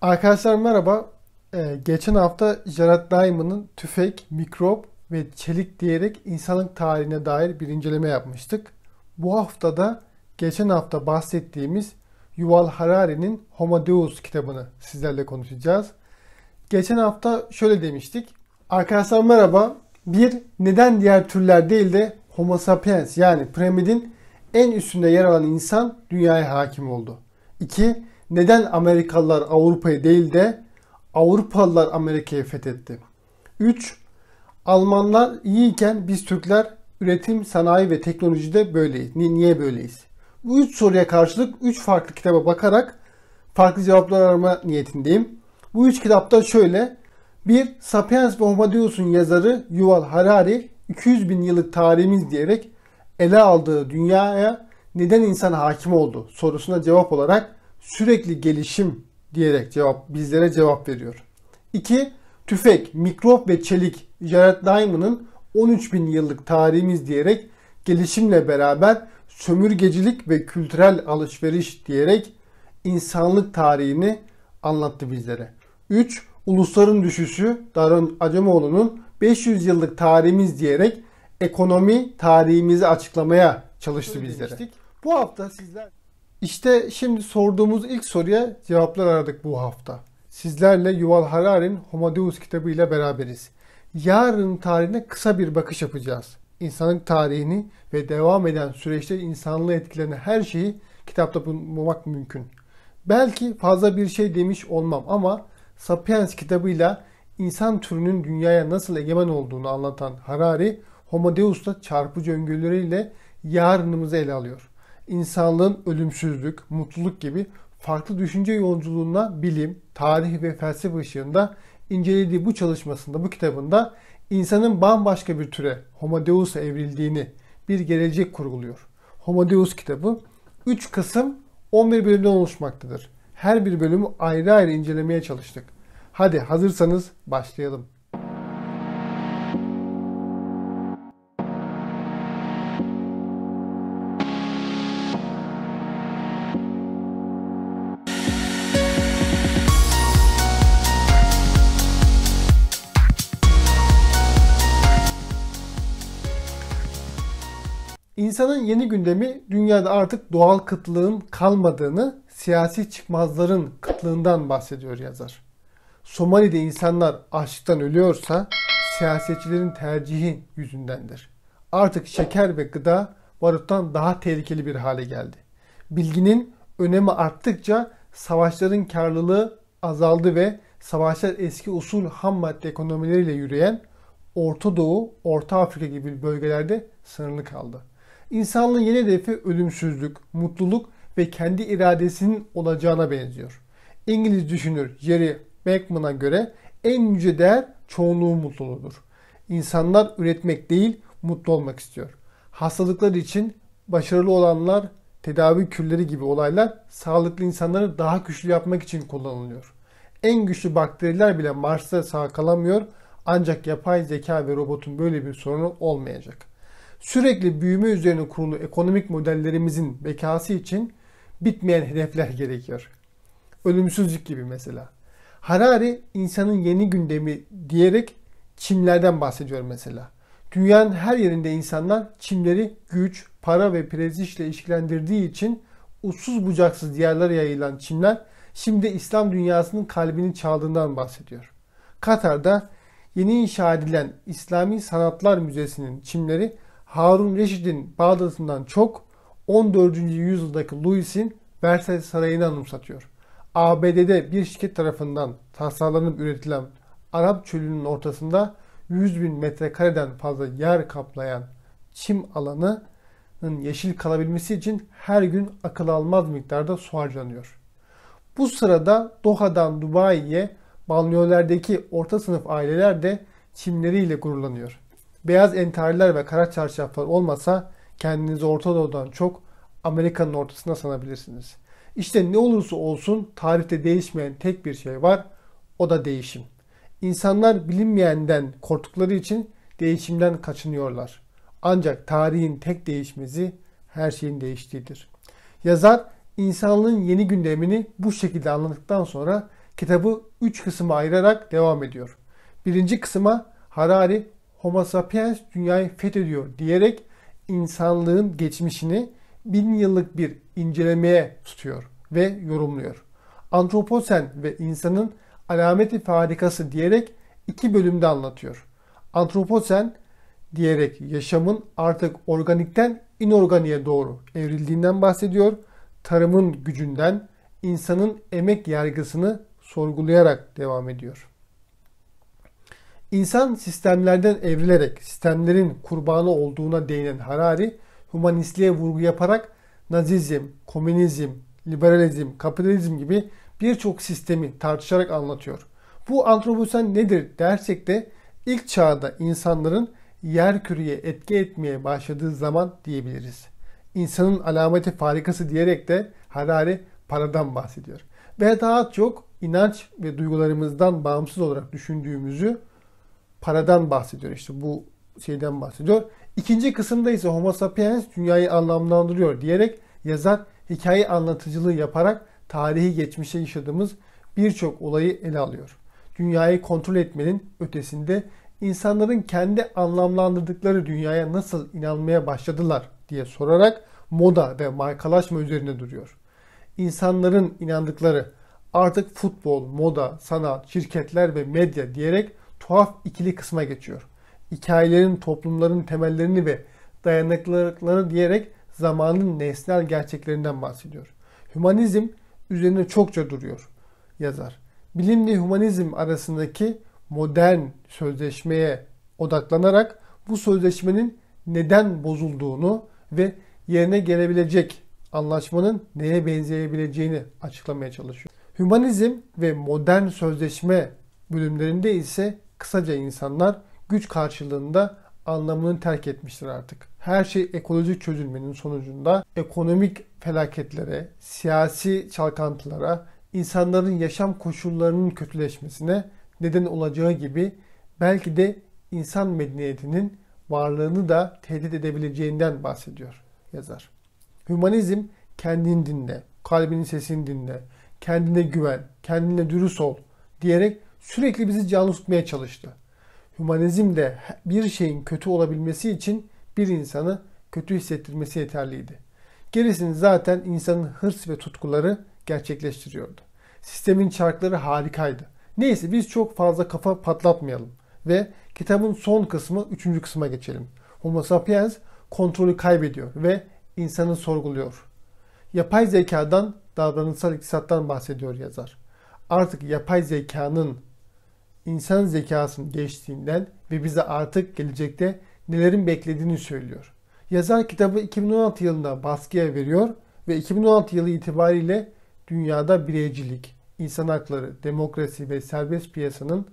Arkadaşlar merhaba. Ee, geçen hafta Jared Diamond'ın tüfek, mikrop ve çelik diyerek insanlık tarihine dair bir inceleme yapmıştık. Bu hafta da geçen hafta bahsettiğimiz Yuval Harari'nin Homo Deus kitabını sizlerle konuşacağız. Geçen hafta şöyle demiştik. Arkadaşlar merhaba. Bir, neden diğer türler değil de Homo sapiens yani piramidin en üstünde yer alan insan dünyaya hakim oldu. İki, neden Amerikalılar Avrupa'yı değil de Avrupalılar Amerika'yı fethetti? 3. Almanlar iyiyken biz Türkler üretim, sanayi ve teknolojide böyleyiz. Niye böyleyiz? Bu üç soruya karşılık üç farklı kitaba bakarak farklı cevaplar arama niyetindeyim. Bu üç kitapta şöyle. Bir, Sapiens ve Homo Deus'un yazarı Yuval Harari 200 bin yıllık tarihimiz diyerek ele aldığı dünyaya neden insan hakim oldu sorusuna cevap olarak sürekli gelişim diyerek cevap bizlere cevap veriyor. 2. Tüfek, mikrop ve çelik Jared Diamond'ın 13 bin yıllık tarihimiz diyerek gelişimle beraber sömürgecilik ve kültürel alışveriş diyerek insanlık tarihini anlattı bizlere. 3. Ulusların düşüşü Darun Acemoğlu'nun 500 yıllık tarihimiz diyerek ekonomi tarihimizi açıklamaya çalıştı bizlere. Bu hafta sizler işte şimdi sorduğumuz ilk soruya cevaplar aradık bu hafta. Sizlerle Yuval Harari'nin Homo Deus kitabı ile beraberiz. Yarın tarihine kısa bir bakış yapacağız. İnsanlık tarihini ve devam eden süreçte insanlığı etkileyen her şeyi kitapta bulmak mümkün. Belki fazla bir şey demiş olmam ama Sapiens kitabıyla insan türünün dünyaya nasıl egemen olduğunu anlatan Harari, Homo Deus'ta çarpıcı öngörüleriyle yarınımızı ele alıyor insanlığın ölümsüzlük, mutluluk gibi farklı düşünce yolculuğuna bilim, tarih ve felsefe ışığında incelediği bu çalışmasında, bu kitabında insanın bambaşka bir türe Homo Deus'a evrildiğini bir gelecek kurguluyor. Homo Deus kitabı 3 Kasım 11 bölümden oluşmaktadır. Her bir bölümü ayrı ayrı incelemeye çalıştık. Hadi hazırsanız başlayalım. İnsanın yeni gündemi dünyada artık doğal kıtlığın kalmadığını, siyasi çıkmazların kıtlığından bahsediyor yazar. Somali'de insanlar açlıktan ölüyorsa siyasetçilerin tercihi yüzündendir. Artık şeker ve gıda baruttan daha tehlikeli bir hale geldi. Bilginin önemi arttıkça savaşların karlılığı azaldı ve savaşlar eski usul ham madde ekonomileriyle yürüyen Orta Doğu, Orta Afrika gibi bölgelerde sınırlı kaldı. İnsanlığın yeni hedefi ölümsüzlük, mutluluk ve kendi iradesinin olacağına benziyor. İngiliz düşünür Jerry Beckman'a göre en yüce değer çoğunluğun mutluluğudur. İnsanlar üretmek değil, mutlu olmak istiyor. Hastalıkları için başarılı olanlar tedavi kürleri gibi olaylar sağlıklı insanları daha güçlü yapmak için kullanılıyor. En güçlü bakteriler bile Mars'ta sağ kalamıyor ancak yapay zeka ve robotun böyle bir sorunu olmayacak sürekli büyüme üzerine kurulu ekonomik modellerimizin bekası için bitmeyen hedefler gerekiyor. Ölümsüzlük gibi mesela. Harari insanın yeni gündemi diyerek çimlerden bahsediyor mesela. Dünyanın her yerinde insanlar çimleri güç, para ve prestijle ilişkilendirdiği için uçsuz bucaksız yerlere yayılan çimler şimdi İslam dünyasının kalbini çaldığından bahsediyor. Katar'da yeni inşa edilen İslami Sanatlar Müzesi'nin çimleri Harun Reşid'in Bağdat'ından çok 14. yüzyıldaki Louis'in Versailles Sarayı'nı anımsatıyor. ABD'de bir şirket tarafından tasarlanıp üretilen Arap çölünün ortasında 100 bin metrekareden fazla yer kaplayan çim alanının yeşil kalabilmesi için her gün akıl almaz miktarda su harcanıyor. Bu sırada Doha'dan Dubai'ye banliyölerdeki orta sınıf aileler de çimleriyle gururlanıyor beyaz entariler ve kara çarşaflar olmasa kendinizi Orta Doğu'dan çok Amerika'nın ortasına sanabilirsiniz. İşte ne olursa olsun tarihte değişmeyen tek bir şey var. O da değişim. İnsanlar bilinmeyenden korktukları için değişimden kaçınıyorlar. Ancak tarihin tek değişmezi her şeyin değiştiğidir. Yazar insanlığın yeni gündemini bu şekilde anladıktan sonra kitabı 3 kısma ayırarak devam ediyor. Birinci kısma Harari Homo sapiens dünyayı fethediyor diyerek insanlığın geçmişini bin yıllık bir incelemeye tutuyor ve yorumluyor. Antroposen ve insanın alameti farikası diyerek iki bölümde anlatıyor. Antroposen diyerek yaşamın artık organikten inorganiğe doğru evrildiğinden bahsediyor. Tarımın gücünden insanın emek yargısını sorgulayarak devam ediyor. İnsan sistemlerden evrilerek sistemlerin kurbanı olduğuna değinen Harari, humanistliğe vurgu yaparak Nazizm, komünizm, liberalizm, kapitalizm gibi birçok sistemi tartışarak anlatıyor. Bu antroposen nedir dersek de ilk çağda insanların yer küreye etki etmeye başladığı zaman diyebiliriz. İnsanın alameti farikası diyerek de Harari paradan bahsediyor. Ve daha çok inanç ve duygularımızdan bağımsız olarak düşündüğümüzü paradan bahsediyor. işte bu şeyden bahsediyor. İkinci kısımda ise Homo sapiens dünyayı anlamlandırıyor diyerek yazar hikaye anlatıcılığı yaparak tarihi geçmişte yaşadığımız birçok olayı ele alıyor. Dünyayı kontrol etmenin ötesinde insanların kendi anlamlandırdıkları dünyaya nasıl inanmaya başladılar diye sorarak moda ve markalaşma üzerine duruyor. İnsanların inandıkları artık futbol, moda, sanat, şirketler ve medya diyerek tuhaf ikili kısma geçiyor. Hikayelerin, toplumların temellerini ve dayanıklılıkları diyerek zamanın nesnel gerçeklerinden bahsediyor. Hümanizm üzerine çokça duruyor yazar. Bilimle hümanizm arasındaki modern sözleşmeye odaklanarak bu sözleşmenin neden bozulduğunu ve yerine gelebilecek anlaşmanın neye benzeyebileceğini açıklamaya çalışıyor. Hümanizm ve modern sözleşme bölümlerinde ise Kısaca insanlar güç karşılığında anlamını terk etmiştir artık. Her şey ekolojik çözülmenin sonucunda ekonomik felaketlere, siyasi çalkantılara, insanların yaşam koşullarının kötüleşmesine neden olacağı gibi belki de insan medeniyetinin varlığını da tehdit edebileceğinden bahsediyor yazar. Hümanizm kendini dinle, kalbinin sesini dinle, kendine güven, kendine dürüst ol diyerek sürekli bizi canlı tutmaya çalıştı. Hümanizm de bir şeyin kötü olabilmesi için bir insanı kötü hissettirmesi yeterliydi. Gerisini zaten insanın hırs ve tutkuları gerçekleştiriyordu. Sistemin çarkları harikaydı. Neyse biz çok fazla kafa patlatmayalım ve kitabın son kısmı 3. kısma geçelim. Homo sapiens kontrolü kaybediyor ve insanı sorguluyor. Yapay zekadan davranışsal iktisattan bahsediyor yazar. Artık yapay zekanın insan zekasının geçtiğinden ve bize artık gelecekte nelerin beklediğini söylüyor. Yazar kitabı 2016 yılında baskıya veriyor ve 2016 yılı itibariyle dünyada bireycilik, insan hakları, demokrasi ve serbest piyasanın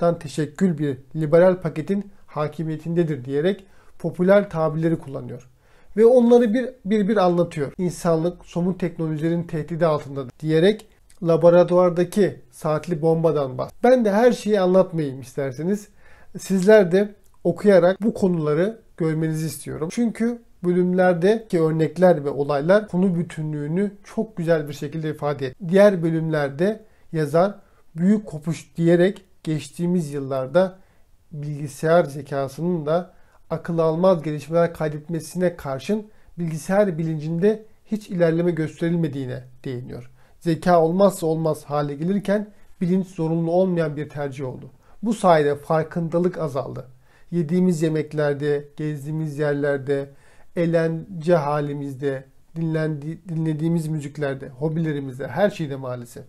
dan teşekkül bir liberal paketin hakimiyetindedir diyerek popüler tabirleri kullanıyor. Ve onları bir bir, bir anlatıyor. İnsanlık somut teknolojilerin tehdidi altında diyerek laboratuvardaki saatli bombadan bahs. Ben de her şeyi anlatmayayım isterseniz. Sizler de okuyarak bu konuları görmenizi istiyorum. Çünkü bölümlerdeki örnekler ve olaylar konu bütünlüğünü çok güzel bir şekilde ifade et. Diğer bölümlerde yazar büyük kopuş diyerek geçtiğimiz yıllarda bilgisayar zekasının da akıl almaz gelişmeler kaydetmesine karşın bilgisayar bilincinde hiç ilerleme gösterilmediğine değiniyor zeka olmazsa olmaz hale gelirken bilinç zorunlu olmayan bir tercih oldu. Bu sayede farkındalık azaldı. Yediğimiz yemeklerde, gezdiğimiz yerlerde, eğlence halimizde, dinlendi, dinlediğimiz müziklerde, hobilerimizde, her şeyde maalesef.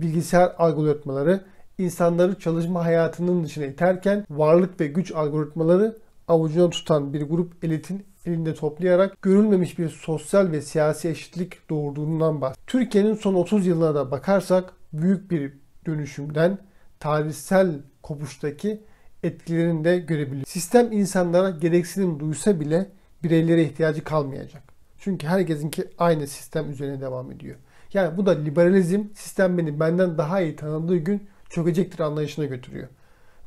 Bilgisayar algoritmaları insanları çalışma hayatının dışına iterken varlık ve güç algoritmaları avucuna tutan bir grup elitin filmde toplayarak görülmemiş bir sosyal ve siyasi eşitlik doğurduğundan bahsediyor. Türkiye'nin son 30 yılına da bakarsak büyük bir dönüşümden tarihsel kopuştaki etkilerini de görebiliriz. Sistem insanlara gereksinim duysa bile bireylere ihtiyacı kalmayacak. Çünkü herkesinki aynı sistem üzerine devam ediyor. Yani bu da liberalizm sistem beni benden daha iyi tanıdığı gün çökecektir anlayışına götürüyor.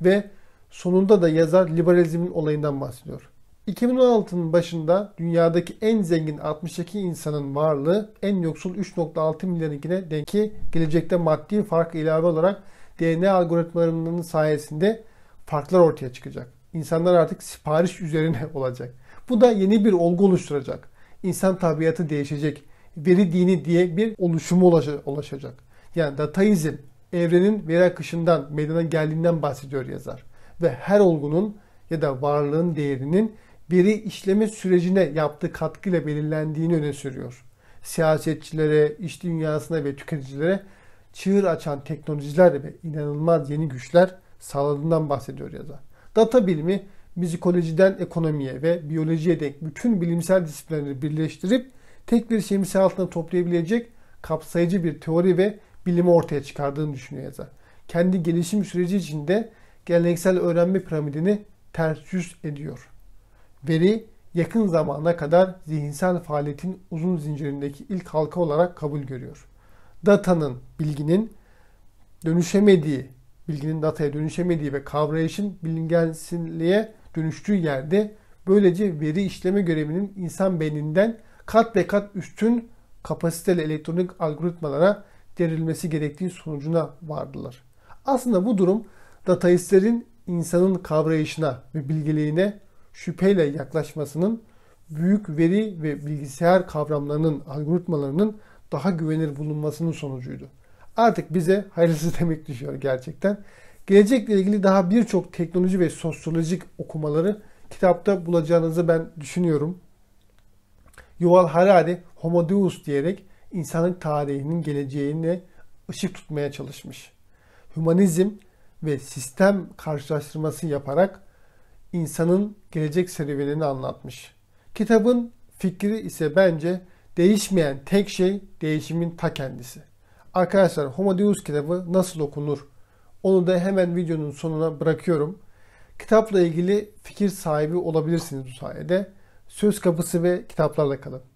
Ve sonunda da yazar liberalizmin olayından bahsediyor. 2016'nın başında dünyadaki en zengin 62 insanın varlığı en yoksul 3.6 milyarınkine denk ki gelecekte maddi fark ilave olarak DNA algoritmalarının sayesinde farklar ortaya çıkacak. İnsanlar artık sipariş üzerine olacak. Bu da yeni bir olgu oluşturacak. İnsan tabiatı değişecek. Veri dini diye bir oluşumu ulaşacak. Yani dataizm evrenin veri akışından meydana geldiğinden bahsediyor yazar. Ve her olgunun ya da varlığın değerinin biri işleme sürecine yaptığı katkıyla belirlendiğini öne sürüyor. Siyasetçilere, iş dünyasına ve tüketicilere çığır açan teknolojiler ve inanılmaz yeni güçler sağladığından bahsediyor yazar. Data bilimi müzikolojiden ekonomiye ve biyolojiye dek bütün bilimsel disiplinleri birleştirip tek bir şemsiye altında toplayabilecek kapsayıcı bir teori ve bilimi ortaya çıkardığını düşünüyor yazar. Kendi gelişim süreci içinde geleneksel öğrenme piramidini ters yüz ediyor. Veri yakın zamana kadar zihinsel faaliyetin uzun zincirindeki ilk halka olarak kabul görüyor. Datanın, bilginin dönüşemediği, bilginin dataya dönüşemediği ve kavrayışın bilingensinliğe dönüştüğü yerde böylece veri işleme görevinin insan beyninden kat ve kat üstün kapasiteli elektronik algoritmalara derilmesi gerektiği sonucuna vardılar. Aslında bu durum dataistlerin insanın kavrayışına ve bilgeliğine şüpheyle yaklaşmasının büyük veri ve bilgisayar kavramlarının, algoritmalarının daha güvenilir bulunmasının sonucuydu. Artık bize hayırlısı demek düşüyor gerçekten. Gelecekle ilgili daha birçok teknoloji ve sosyolojik okumaları kitapta bulacağınızı ben düşünüyorum. Yuval Harari Homo Deus diyerek insanlık tarihinin geleceğine ışık tutmaya çalışmış. Hümanizm ve sistem karşılaştırması yaparak insanın gelecek serüvenini anlatmış. Kitabın fikri ise bence değişmeyen tek şey değişimin ta kendisi. Arkadaşlar Homo Deus kitabı nasıl okunur? Onu da hemen videonun sonuna bırakıyorum. Kitapla ilgili fikir sahibi olabilirsiniz bu sayede. Söz kapısı ve kitaplarla kalın.